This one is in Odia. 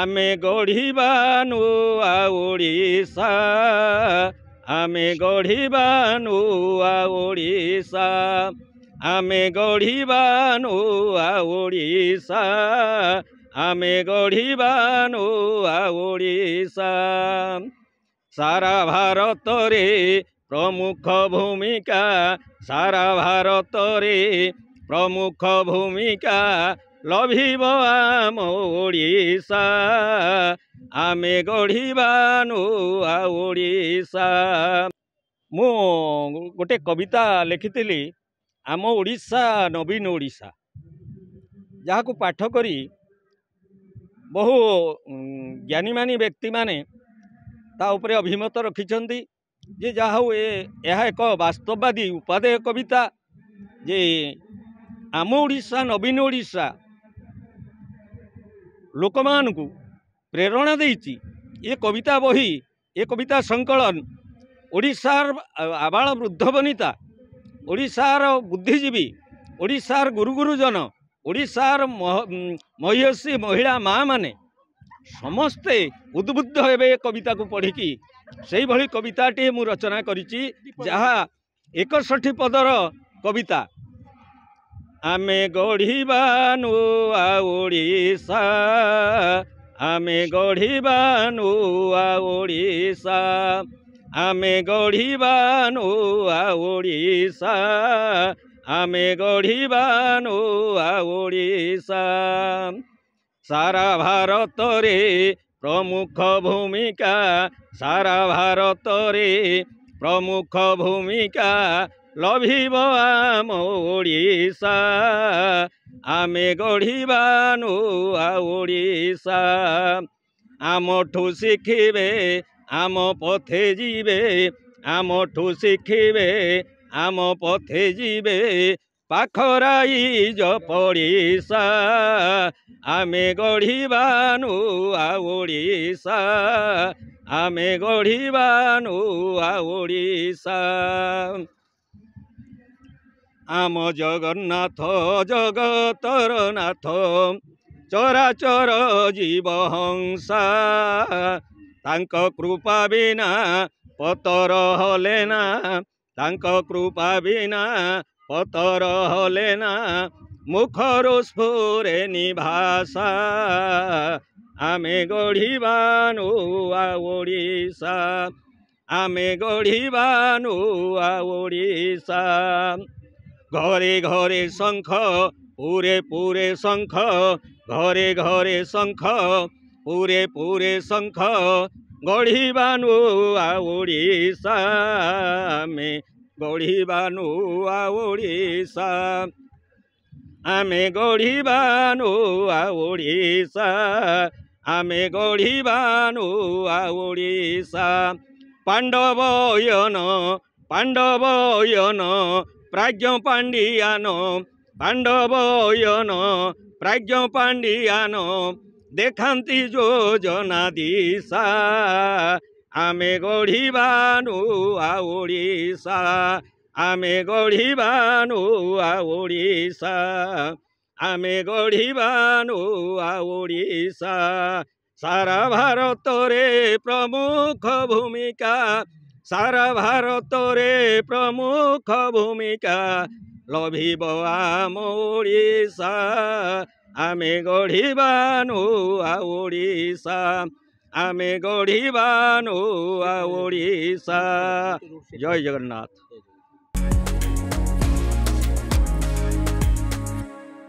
আমি গঢ়িবানো আওড়িছা আমি গঢ়িবানো আওড়িছা আমি গঢ়িবানো আওড়িছা আমি গঢ়িবানো আওড়িছা সারা ভারতরে প্রমুখ ভূমিকা সারা ভাৰতৰে প্ৰমুখ ভূমিকা ଲଭିବ ଆମ ଓଡ଼ିଶା ଆମେ ଗଢ଼ିବାନୁ ଆ ଓଡ଼ିଶା ମୁଁ ଗୋଟେ କବିତା ଲେଖିଥିଲି ଆମ ଓଡ଼ିଶା ନବୀନ ଓଡ଼ିଶା ଯାହାକୁ ପାଠ କରି ବହୁ ଜ୍ଞାନୀମାନୀ ବ୍ୟକ୍ତିମାନେ ତା ଉପରେ ଅଭିମତ ରଖିଛନ୍ତି ଯେ ଯାହା ହଉ ଏ ଏହା ଏକ ବାସ୍ତବବାଦୀ ଉପାଦେୟ କବିତା ଯେ ଆମ ଓଡ଼ିଶା ନବୀନ ଓଡ଼ିଶା ଲୋକମାନଙ୍କୁ ପ୍ରେରଣା ଦେଇଛି ଏ କବିତା ବହି ଏ କବିତା ସଂକଳନ ଓଡ଼ିଶାର ଆବାଳ ବୃଦ୍ଧ ବନିତା ଓଡ଼ିଶାର ବୁଦ୍ଧିଜୀବୀ ଓଡ଼ିଶାର ଗୁରୁଗୁରୁଜନ ଓଡ଼ିଶାର ମହିଷୀ ମହିଳା ମାଆମାନେ ସମସ୍ତେ ଉଦ୍ବୁଦ୍ଧ ହେବେ ଏ କବିତାକୁ ପଢ଼ିକି ସେଇଭଳି କବିତାଟି ମୁଁ ରଚନା କରିଛି ଯାହା ଏକଷଠି ପଦର କବିତା আমি গঢ়িবানো আওড়িছা আমি গঢ়িবানো আওড়িছা আমি গঢ়িবানো আওড়িছা আমি গঢ়িবানো আওড়িছা সারা ভারতরে প্রমুখ ভূমিকা সারা ভাৰতৰে প্ৰমুখ ভূমিকা লভিব আম ଓଡ଼ିଶା ଆମେ ଗଢ଼ିବା ନୂଆ ଓଡ଼ିଶା ଆମଠୁ ଶିଖିବେ ଆମ ପଥେ ଯିବେ ଆମଠୁ ଶିଖିବେ ଆମ ପଥେ ଯିବେ ପାଖରାଇ ଜପଡ଼ିଶା ଆମେ ଗଢ଼ିବା ନୂଆ ଓଡ଼ିଶା ଆମେ ଗଢ଼ିବା ନୂଆ ଓଡ଼ିଶା ଆମ ଜଗନ୍ନାଥ ଜଗତର ନାଥ ଚରାଚର ଜୀବ ହଂସା ତାଙ୍କ କୃପା ବିନା ପତର ହେଲେ ନା ତାଙ୍କ କୃପା ବିନା ପତର ହେଲେ ନା ମୁଖରୁ ସ୍ଫୁରେ ନିଭାଷା ଆମେ ଗଢ଼ିବା ନୂଆ ଓଡ଼ିଶା ଆମେ ଗଢ଼ିବା ନୂଆ ଓଡ଼ିଶା घरे घरे शङ्ख पुरे पुरे शङ्ख घरे घरे शङ्ख पुरे पुरे शङ्ख गौडी बानु ओडिसा आमे गौडी बानु ओडिसा आमे गौडी बानु ओडिसा आमे गौडी बानु ओडिसा पाण्डव यन पाण्डव প্রাজ্ঞ পাণ্ডিয়ান পাণ্ডবয়ন প্রাজ্ঞ পাণ্ডিয়ান দেখান্তি যোজনা দিশা ଆମେ ଗଢ଼ିବା ନୂଆ ଓଡ଼ିଶା ଆମେ ଗଢ଼ିବା ନୂଆ ଓଡ଼ିଶା ଆମେ ଗଢ଼ିବା ନୂଆ ଓଡ଼ିଶା ସାରା ଭାରତରେ ପ୍ରମୁଖ ଭୂମିକା সারা ভারতরে প্রমুখ ভূমিকা লভিব আম ଓଡ଼ିଶା ଆମେ ଗଢ଼ିବା ନୂଆ ଓଡ଼ିଶା ଆମେ ଗଢ଼ିବା ନୂଆ ଓଡ଼ିଶା ଜୟ ଜଗନ୍ନାଥ